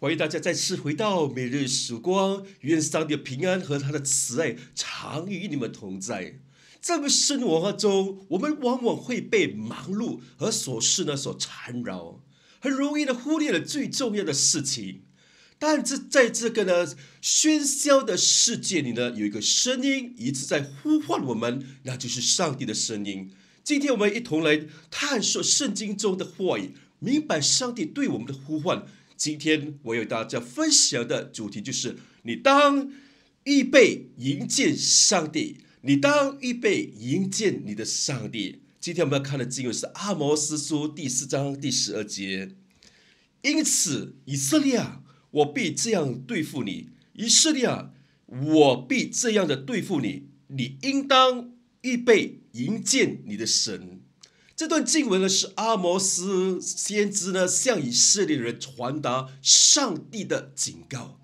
欢迎大家再次回到每日时光。愿上帝的平安和他的慈爱常与你们同在。我们生活中，我们往往会被忙碌和琐事呢所缠绕，很容易的忽略了最重要的事情。但是在这个呢喧嚣的世界里呢，有一个声音一直在呼唤我们，那就是上帝的声音。今天我们一同来探索圣经中的话语，明白上帝对我们的呼唤。今天我与大家分享的主题就是：你当预备迎接上帝，你当预备迎接你的上帝。今天我们要看的经文是《阿摩斯书》第四章第十二节。因此，以色列，我必这样对付你；以色列，我必这样的对付你。你应当预备迎接你的神。这段经文呢，是阿摩斯先知呢向以色列人传达上帝的警告，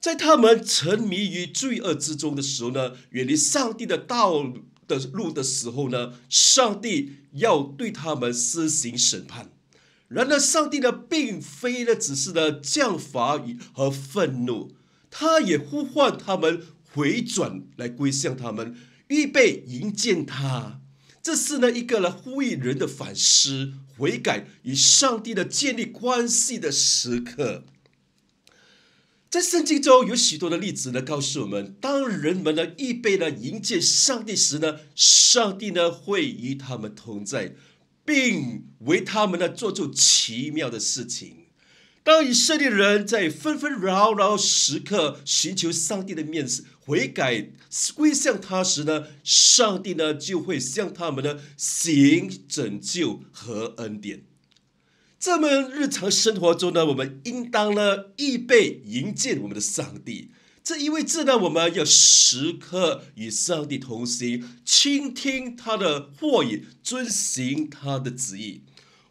在他们沉迷于罪恶之中的时候呢，远离上帝的道的路的时候呢，上帝要对他们施行审判。然而，上帝呢，并非呢只是呢降罚与和愤怒，他也呼唤他们回转来归向他们，预备迎接他。这是呢一个呢呼吁人的反思、悔改与上帝的建立关系的时刻。在圣经中有许多的例子呢，告诉我们，当人们呢预备呢迎接上帝时呢，上帝呢会与他们同在，并为他们呢做出奇妙的事情。当以色列人在纷纷扰扰时刻寻求上帝的面子、悔改、归向他时呢，上帝呢就会向他们呢行拯救和恩典。在我们日常生活中呢，我们应当呢预备迎接我们的上帝。这意味着呢，我们要时刻与上帝同行，倾听他的话语，遵行他的旨意。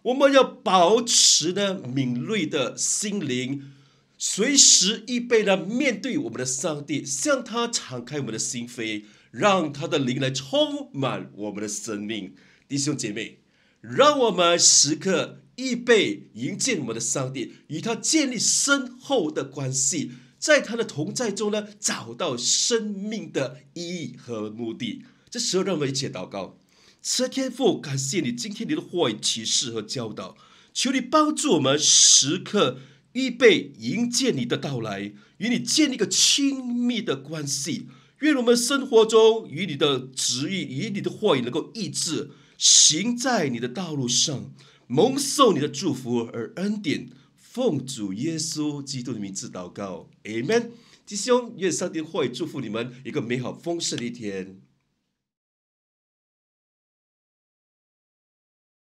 我们要保持呢敏锐的心灵，随时预备呢面对我们的上帝，向他敞开我们的心扉，让他的灵来充满我们的生命，弟兄姐妹，让我们时刻预备迎接我们的上帝，与他建立深厚的关系，在他的同在中呢找到生命的意义和目的。这时候让我们一起祷告。慈天父，感谢你今天你的话语启示和教导，求你帮助我们时刻预备迎接你的到来，与你建立一个亲密的关系。愿我们生活中与你的旨意、与你的话语能够一致，行在你的道路上，蒙受你的祝福而恩典。奉主耶稣基督的名字祷告，a m e n 弟兄，愿上帝话语祝福你们一个美好丰盛的一天。